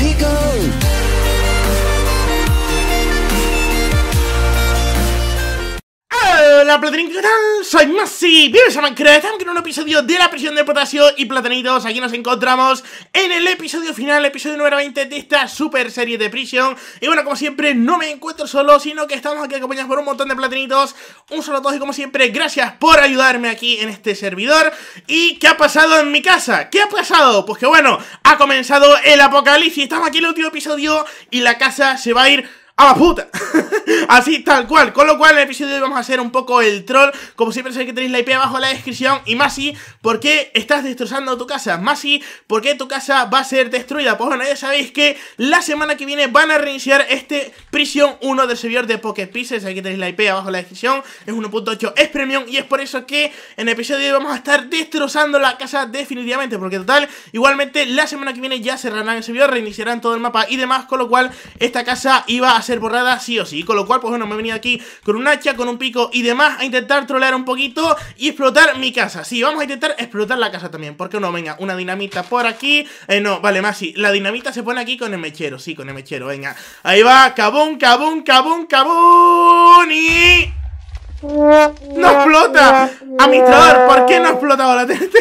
let go. Hola ¿qué tal? Soy Masi, bienvenidos a Minecraft, estamos en un episodio de la prisión de potasio y Platanitos, aquí nos encontramos en el episodio final, episodio número 20 de esta super serie de prisión Y bueno, como siempre, no me encuentro solo, sino que estamos aquí acompañados por un montón de Platanitos Un solo a todos y como siempre, gracias por ayudarme aquí en este servidor ¿Y qué ha pasado en mi casa? ¿Qué ha pasado? Pues que bueno, ha comenzado el apocalipsis, estamos aquí en el último episodio y la casa se va a ir ¡A la puta! Así, tal cual. Con lo cual, en el episodio de hoy vamos a hacer un poco el troll. Como siempre, sabéis que tenéis la IP abajo en la descripción. Y más si, porque estás destrozando tu casa? Más si, Porque tu casa va a ser destruida? Pues bueno, ya sabéis que la semana que viene van a reiniciar este Prisión 1 del servidor de Pocket Pieces. Aquí tenéis la IP abajo en la descripción. Es 1.8, es premium. Y es por eso que en el episodio de hoy vamos a estar destrozando la casa definitivamente. Porque, total, igualmente la semana que viene ya cerrarán el servidor, reiniciarán todo el mapa y demás. Con lo cual, esta casa iba a ser borrada sí o sí. Con lo cual, pues bueno, me he venido aquí con un hacha, con un pico y demás a intentar trolear un poquito y explotar mi casa. Sí, vamos a intentar explotar la casa también. porque no? Venga, una dinamita por aquí. Eh, no, vale, más sí. La dinamita se pone aquí con el mechero. Sí, con el mechero, venga. Ahí va, cabón, cabón, cabón, cabón y... ¡No explota! Administrador, ¿por qué no ha explotado la TNT?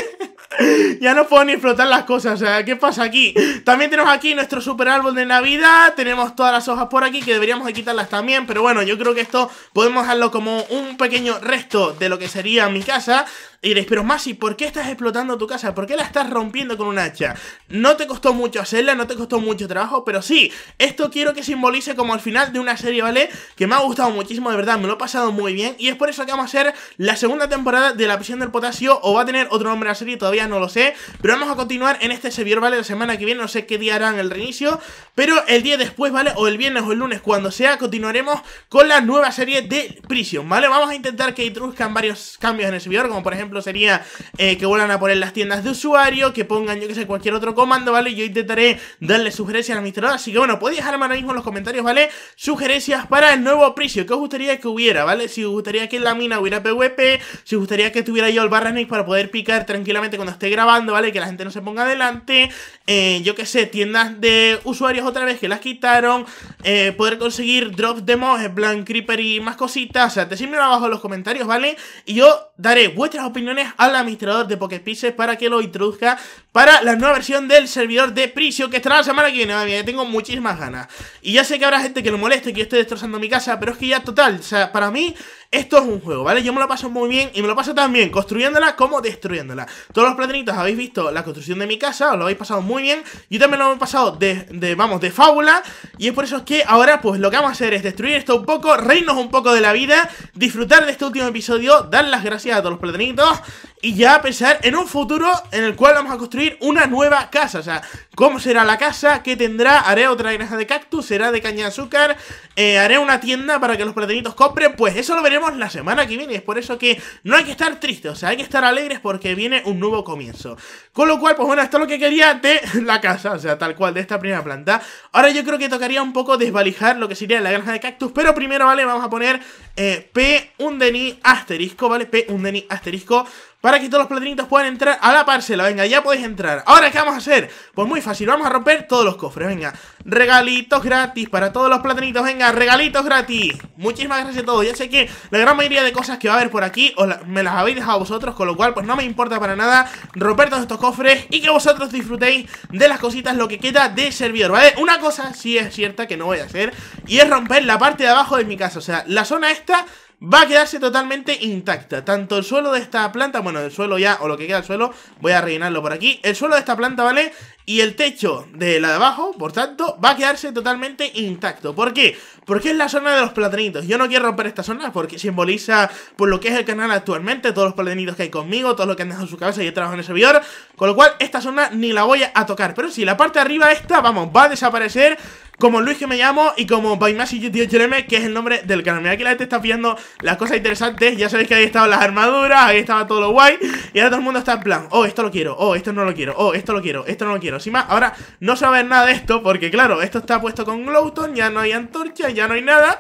ya no puedo ni explotar las cosas, o sea, ¿qué pasa aquí? También tenemos aquí nuestro super árbol de Navidad, tenemos todas las hojas por aquí que deberíamos de quitarlas también, pero bueno, yo creo que esto podemos dejarlo como un pequeño resto de lo que sería mi casa. Y diréis, pero Masi, ¿por qué estás explotando tu casa? ¿Por qué la estás rompiendo con un hacha? No te costó mucho hacerla, no te costó mucho trabajo, pero sí, esto quiero que simbolice como el final de una serie, ¿vale? Que me ha gustado muchísimo, de verdad, me lo he pasado muy bien. Y es por eso que vamos a hacer la segunda temporada de La prisión del potasio, o va a tener otro nombre la serie, todavía no lo sé. Pero vamos a continuar en este servidor, ¿vale? La semana que viene, no sé qué día harán el reinicio, pero el día después, ¿vale? O el viernes o el lunes, cuando sea, continuaremos con la nueva serie de Prisión, ¿vale? Vamos a intentar que introduzcan varios cambios en el servidor, como por ejemplo sería eh, que vuelvan a poner las tiendas de usuario, que pongan, yo que sé, cualquier otro comando, ¿vale? Yo intentaré darle sugerencias A la administrador. Así que bueno, podéis dejarme ahora mismo en los comentarios, ¿vale? Sugerencias para el nuevo precio. que os gustaría que hubiera, ¿vale? Si os gustaría que en la mina hubiera PvP, si os gustaría que tuviera yo el barra snake para poder picar tranquilamente cuando esté grabando, ¿vale? Que la gente no se ponga adelante. Eh, yo que sé, tiendas de usuarios otra vez que las quitaron. Eh, poder conseguir drops de mobs, blank creeper y más cositas. O sea, decídmelo abajo en los comentarios, ¿vale? Y yo daré vuestras opiniones opiniones al administrador de Pocket para que lo introduzca para la nueva versión del servidor de Prisio que estará la semana que viene, tengo muchísimas ganas. Y ya sé que habrá gente que lo moleste, que yo esté destrozando mi casa, pero es que ya total, o sea, para mí esto es un juego, ¿vale? Yo me lo paso muy bien y me lo paso tan bien construyéndola como destruyéndola. Todos los platinitos habéis visto la construcción de mi casa, os lo habéis pasado muy bien. Yo también lo he pasado de, vamos, de fábula. Y es por eso que ahora, pues lo que vamos a hacer es destruir esto un poco, reírnos un poco de la vida, disfrutar de este último episodio, dar las gracias a todos los platinitos y ya pensar en un futuro en el cual vamos a construir una nueva casa. O sea, ¿cómo será la casa? ¿Qué tendrá? Haré otra granja de cactus, será de caña de azúcar, eh, haré una tienda para que los platinitos compren. Pues eso lo veremos la semana que viene. Es por eso que no hay que estar tristes, o sea, hay que estar alegres porque viene un nuevo comienzo. Con lo cual, pues bueno, esto es lo que quería de la casa, o sea, tal cual, de esta primera planta. Ahora yo creo que tocaría un poco desvalijar lo que sería la granja de cactus, pero primero, ¿vale? Vamos a poner eh, P, un deni asterisco, ¿vale? P, un deni asterisco para que todos los platinitos puedan entrar a la parcela. Venga, ya podéis entrar. Ahora, ¿qué vamos a hacer? Pues muy fácil, vamos a romper todos los cofres. Venga, regalitos gratis para todos los platinitos. Venga, regalitos gratis. Muchísimas gracias a todos. Ya sé que la gran mayoría de cosas que va a haber por aquí me las habéis dejado vosotros, con lo cual, pues no me importa para nada romper todos estos cofres y que vosotros disfrutéis de las cositas, lo que queda de servidor, ¿vale? Una cosa sí es cierta que no voy a hacer y es romper la parte de abajo de mi casa. O sea, la zona esta va a quedarse totalmente intacta. Tanto el suelo de esta planta, bueno, el suelo ya, o lo que queda del suelo, voy a rellenarlo por aquí. El suelo de esta planta, ¿vale? Y el techo de la de abajo, por tanto, va a quedarse totalmente intacto. ¿Por qué? Porque es la zona de los platanitos. Yo no quiero romper esta zona porque simboliza por lo que es el canal actualmente, todos los platanitos que hay conmigo, todos los que han dejado su cabeza y he en el servidor. Con lo cual, esta zona ni la voy a tocar. Pero si sí, la parte de arriba esta, vamos, va a desaparecer como Luis que me llamo y como Baimashi que es el nombre del canal. Mira que la gente está viendo las cosas interesantes. Ya sabéis que ahí estaban las armaduras, ahí estaba todo lo guay. Y ahora todo el mundo está en plan, oh, esto lo quiero, oh, esto no lo quiero, oh, esto lo quiero, esto no lo quiero. Sin más, ahora no se va a ver nada de esto, porque claro, esto está puesto con Glowton, ya no hay antorcha, ya no hay nada.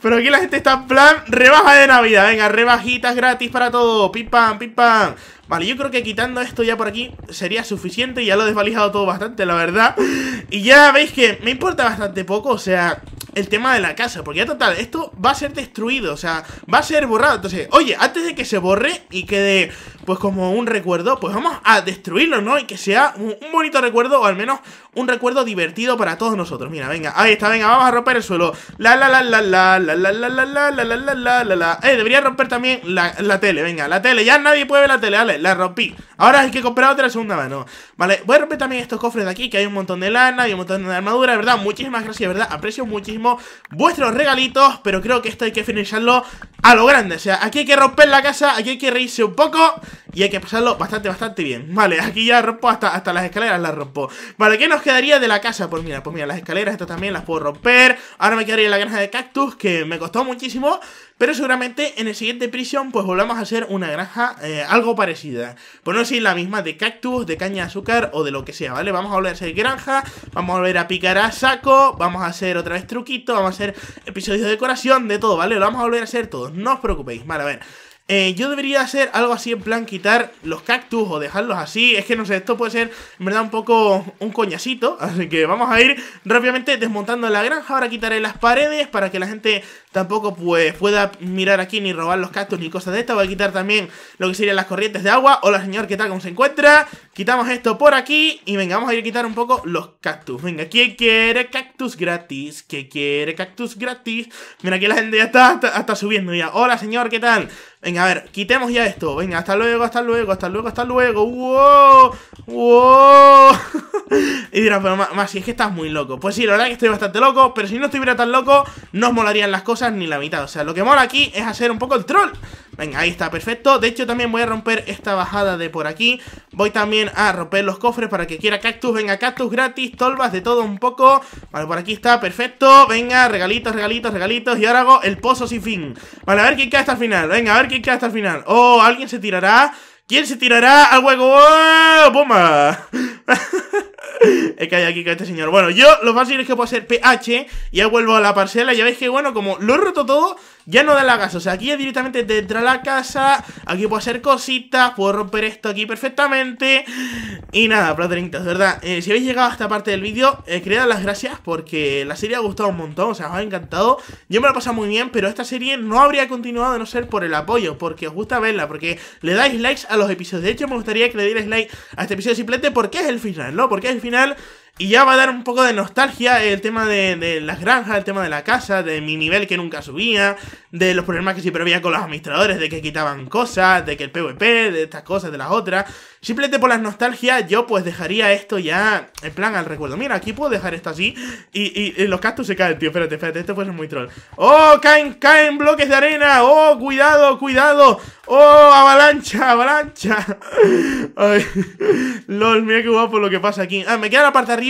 Pero aquí la gente está en plan, rebaja de Navidad, venga, rebajitas gratis para todo, pim pam, pim Vale, yo creo que quitando esto ya por aquí sería suficiente. Ya lo he desvalijado todo bastante, la verdad. Y ya veis que me importa bastante poco, o sea, el tema de la casa. Porque ya total, esto va a ser destruido, o sea, va a ser borrado. Entonces, oye, antes de que se borre y quede pues como un recuerdo, pues vamos a destruirlo, ¿no? Y que sea un, bonito recuerdo, o al menos un recuerdo divertido para todos nosotros. Mira, venga, ahí está, venga, vamos a romper el suelo. La la la la la la la la la la la la la la Eh, debería romper también la, tele, venga, la tele, ya nadie puede ver la tele, vale, la rompí. Ahora hay que comprar otra segunda mano. Vale, voy a romper también estos cofres de aquí, que hay un montón de lana y un montón de armadura, verdad, muchísimas gracias, verdad, aprecio muchísimo vuestros regalitos, pero creo que esto hay que finalizarlo a lo grande. O sea, aquí hay que romper la casa, aquí hay que reírse un poco y hay que pasarlo bastante, bastante bien. Vale, aquí ya rompo hasta, hasta las escaleras, las rompo. Vale, ¿qué nos quedaría de la casa? Pues mira, pues mira, las escaleras, estas también las puedo romper. Ahora me quedaría la granja de cactus, que me costó muchísimo. Pero seguramente en el siguiente prisión pues volvamos a hacer una granja eh, algo parecida. Por pues no decir la misma de cactus, de caña de azúcar o de lo que sea, ¿vale? Vamos a volver a hacer granja, vamos a volver a picar a saco, vamos a hacer otra vez truquito, vamos a hacer episodios de decoración, de todo, ¿vale? Lo vamos a volver a hacer todos, no os preocupéis. Vale, a ver. Eh, yo debería hacer algo así en plan quitar los cactus o dejarlos así. Es que no sé, esto puede ser en verdad un poco un coñacito. Así que vamos a ir rápidamente desmontando la granja. Ahora quitaré las paredes para que la gente tampoco pues, pueda mirar aquí ni robar los cactus ni cosas de estas. Voy a quitar también lo que serían las corrientes de agua. Hola señor, ¿qué tal? ¿Cómo se encuentra? Quitamos esto por aquí y venga, vamos a ir a quitar un poco los cactus. Venga, ¿quién quiere cactus gratis? ¿Quién quiere cactus gratis? Mira, aquí la gente ya está subiendo ya. Hola señor, ¿qué tal? Venga, a ver, quitemos ya esto. Venga, hasta luego, hasta luego, hasta luego, hasta luego. ¡Wow! ¡Wow! y dirás, pero más, si es que estás muy loco. Pues sí, la verdad que estoy bastante loco, pero si no estuviera tan loco, no os molarían las cosas ni la mitad. O sea, lo que mola aquí es hacer un poco el troll. Venga, ahí está, perfecto. De hecho, también voy a romper esta bajada de por aquí. Voy también a romper los cofres para que quiera cactus. Venga, cactus gratis, tolvas, de todo un poco. Vale, por aquí está, perfecto. Venga, regalitos, regalitos, regalitos. Y ahora hago el pozo sin fin. Vale, a ver quién cae hasta el final. Venga, a ver quién ¿Quién queda hasta el final? ¡Oh! ¿Alguien se tirará? ¿Quién se tirará al hueco? ¡Oh! ¡Bomba! Es que hay aquí con este señor. Bueno, yo lo fácil es que puedo hacer PH. Ya vuelvo a la parcela. Ya veis que, bueno, como lo he roto todo, ya no da la casa. O sea, aquí es directamente dentro de la casa. Aquí puedo hacer cositas. Puedo romper esto aquí perfectamente. Y nada, platerintas, verdad. Eh, si habéis llegado a esta parte del vídeo, eh, quería dar las gracias porque la serie ha gustado un montón. O sea, os ha encantado. Yo me lo he pasado muy bien, pero esta serie no habría continuado de no ser por el apoyo. Porque os gusta verla. Porque le dais likes a los episodios. De hecho, me gustaría que le dierais like a este episodio simplemente porque es el final, ¿no? Porque es final y ya va a dar un poco de nostalgia el tema de, las granjas, el tema de la casa, de mi nivel que nunca subía, de los problemas que siempre había con los administradores, de que quitaban cosas, de que el PvP, de estas cosas, de las otras. Simplemente por las nostalgias yo pues dejaría esto ya en plan al recuerdo. Mira, aquí puedo dejar esto así y, los cactus se caen, tío. Espérate, espérate, esto fue muy troll. ¡Oh, caen, caen bloques de arena! ¡Oh, cuidado, cuidado! ¡Oh, avalancha, avalancha! Ay, lol, mira qué guapo lo que pasa aquí. Ah, me queda la parte arriba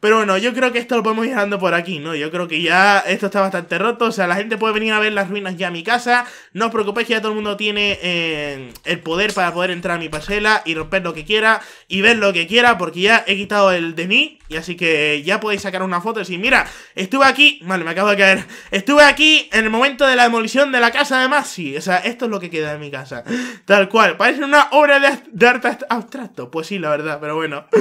pero bueno, yo creo que esto lo podemos ir dando por aquí, ¿no? Yo creo que ya esto está bastante roto. O sea, la gente puede venir a ver las ruinas ya a mi casa. No os preocupéis que ya todo el mundo tiene eh, el poder para poder entrar a mi parcela y romper lo que quiera y ver lo que quiera. Porque ya he quitado el de mí. Y así que ya podéis sacar una foto y decir, mira, estuve aquí. Vale, me acabo de caer. Estuve aquí en el momento de la demolición de la casa de Masi. O sea, esto es lo que queda de mi casa. Tal cual. Parece una obra de, de arte abstracto. Pues sí, la verdad, pero bueno.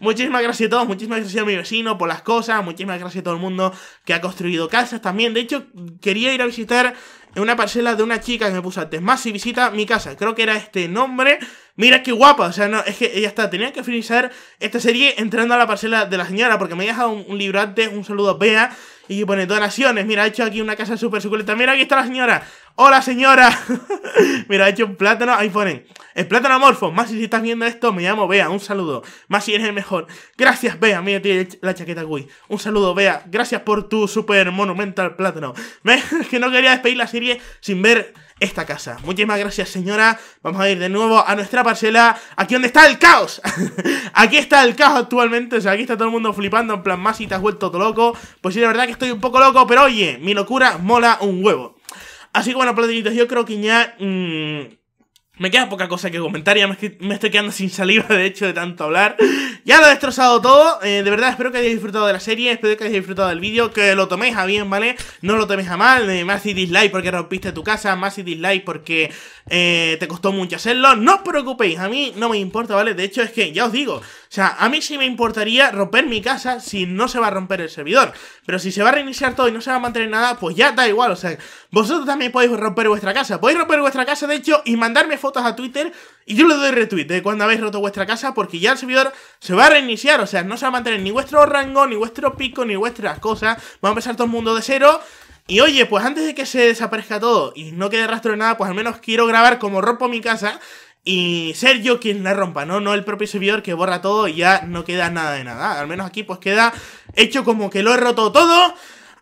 muchísimas gracias a todos, muchísimas gracias a mi vecino por las cosas, muchísimas gracias a todo el mundo que ha construido casas también. De hecho, quería ir a visitar una parcela de una chica que me puso antes. Más si visita mi casa, creo que era este nombre mira qué guapa, o sea, no, es que ya está, tenía que finalizar esta serie entrando a la parcela de la señora, porque me ha dejado un, libro antes, un saludo a Bea, y pone donaciones, mira, ha hecho aquí una casa súper suculenta, mira, aquí está la señora, hola señora, mira, ha hecho un plátano, ahí ponen, el plátano amorfo, más si estás viendo esto, me llamo Bea, un saludo, más si eres el mejor, gracias Bea, mira, tiene la chaqueta Gui, un saludo Bea, gracias por tu super monumental plátano, Es que no quería despedir la serie sin ver esta casa. Muchísimas gracias, señora. Vamos a ir de nuevo a nuestra parcela. Aquí donde está el caos. aquí está el caos actualmente. O sea, aquí está todo el mundo flipando. En plan, más y te has vuelto todo loco. Pues sí, la verdad que estoy un poco loco. Pero oye, mi locura mola un huevo. Así que bueno, platinitos yo creo que ya. Mmm, me queda poca cosa que comentar, ya me, estoy quedando sin saliva, de hecho, de tanto hablar. Ya lo he destrozado todo, eh, de verdad espero que hayáis disfrutado de la serie, espero que hayáis disfrutado del vídeo, que lo toméis a bien, ¿vale? No lo toméis a mal, eh, más y dislike porque rompiste tu casa, más y dislike porque eh, te costó mucho hacerlo. No os preocupéis, a mí no me importa, ¿vale? De hecho, es que ya os digo, o sea, a mí sí me importaría romper mi casa si no se va a romper el servidor. Pero si se va a reiniciar todo y no se va a mantener nada, pues ya da igual, o sea, vosotros también podéis romper vuestra casa. Podéis romper vuestra casa, de hecho, y mandarme fotos a Twitter y yo le doy retweet de cuando habéis roto vuestra casa porque ya el servidor se va a reiniciar, o sea, no se va a mantener ni vuestro rango, ni vuestro pico, ni vuestras cosas, va a empezar todo el mundo de cero. Y oye, pues antes de que se desaparezca todo y no quede rastro de nada, pues al menos quiero grabar como rompo mi casa y ser yo quien la rompa, ¿no? No el propio servidor que borra todo y ya no queda nada de nada. Al menos aquí pues queda hecho como que lo he roto todo.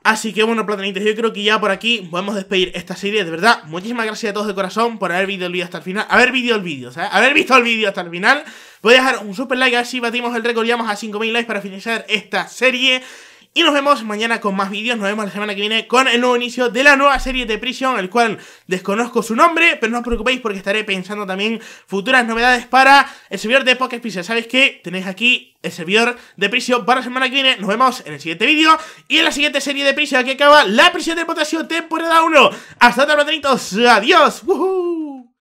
Así que bueno, platanitos, yo creo que ya por aquí podemos despedir esta serie. De verdad, muchísimas gracias a todos de corazón por haber visto el vídeo hasta el final. Haber visto el vídeo, ¿sabes? Haber visto el vídeo hasta el final. Voy a dejar un super like, así batimos el récord, y llegamos a 5.000 likes para finalizar esta serie. Y nos vemos mañana con más vídeos, nos vemos la semana que viene con el nuevo inicio de la nueva serie de prisión, el cual desconozco su nombre, pero no os preocupéis porque estaré pensando también futuras novedades para el servidor de Pocket ¿Sabéis que Tenéis aquí el servidor de Prisión para la semana que viene. Nos vemos en el siguiente vídeo y en la siguiente serie de Prisión que acaba la prisión de potasio temporada 1. Hasta tarde. Adiós.